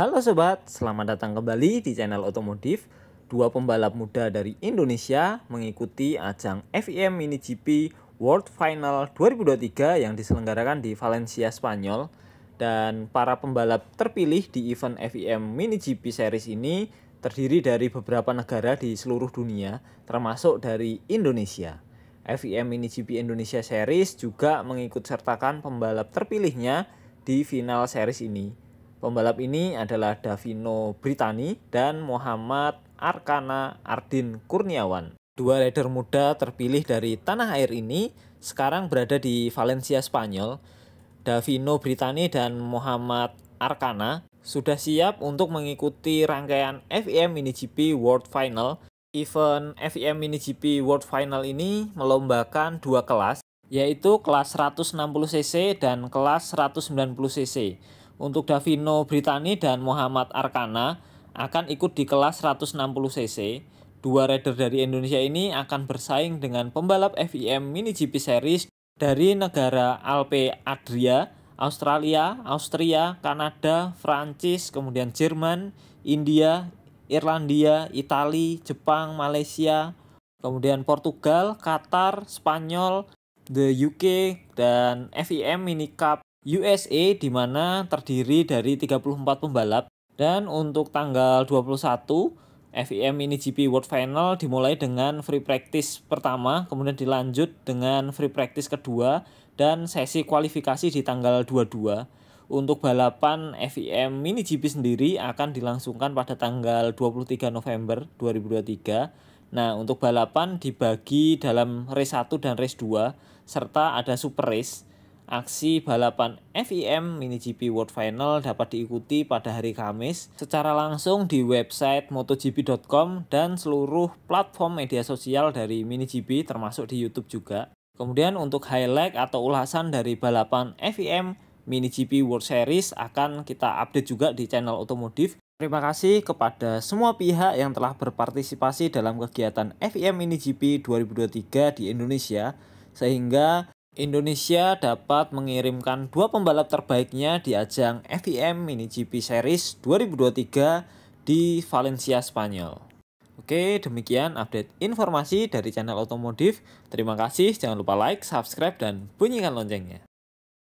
Halo sobat, selamat datang kembali di channel otomotif. Dua pembalap muda dari Indonesia mengikuti ajang FIM Mini GP World Final 2023 yang diselenggarakan di Valencia, Spanyol. Dan para pembalap terpilih di event FIM Mini GP Series ini terdiri dari beberapa negara di seluruh dunia, termasuk dari Indonesia. FIM Mini GP Indonesia Series juga mengikut sertakan pembalap terpilihnya di final series ini Pembalap ini adalah Davino Britani dan Muhammad Arkana Ardin Kurniawan. Dua rider muda terpilih dari tanah air ini sekarang berada di Valencia, Spanyol. Davino Britani dan Muhammad Arkana sudah siap untuk mengikuti rangkaian FIM Mini GP World Final. Event FIM Mini GP World Final ini melombakan dua kelas, yaitu kelas 160cc dan kelas 190cc. Untuk Davino Britani dan Muhammad Arkana akan ikut di kelas 160cc. Dua rider dari Indonesia ini akan bersaing dengan pembalap FIM Mini GP Series dari negara Alpe Adria, Australia, Austria, Kanada, Prancis, kemudian Jerman, India, Irlandia, Italia, Jepang, Malaysia, kemudian Portugal, Qatar, Spanyol, the UK, dan FIM Mini Cup USA di mana terdiri dari 34 pembalap dan untuk tanggal 21 FIM Mini GP World Final dimulai dengan free practice pertama, kemudian dilanjut dengan free practice kedua dan sesi kualifikasi di tanggal 22. Untuk balapan FIM Mini GP sendiri akan dilangsungkan pada tanggal 23 November 2023 Nah, untuk balapan dibagi dalam race 1 dan race 2 serta ada super race. Aksi balapan FIM Mini GP World Final dapat diikuti pada hari Kamis secara langsung di website motogp.com dan seluruh platform media sosial dari Mini GP termasuk di YouTube juga. Kemudian untuk highlight atau ulasan dari balapan FIM Mini GP World Series akan kita update juga di channel otomotif. Terima kasih kepada semua pihak yang telah berpartisipasi dalam kegiatan FIM Mini GP 2023 di Indonesia sehingga Indonesia dapat mengirimkan dua pembalap terbaiknya di ajang FIM Mini GP Series 2023 di Valencia, Spanyol. Oke, demikian update informasi dari channel otomotif. Terima kasih, jangan lupa like, subscribe, dan bunyikan loncengnya.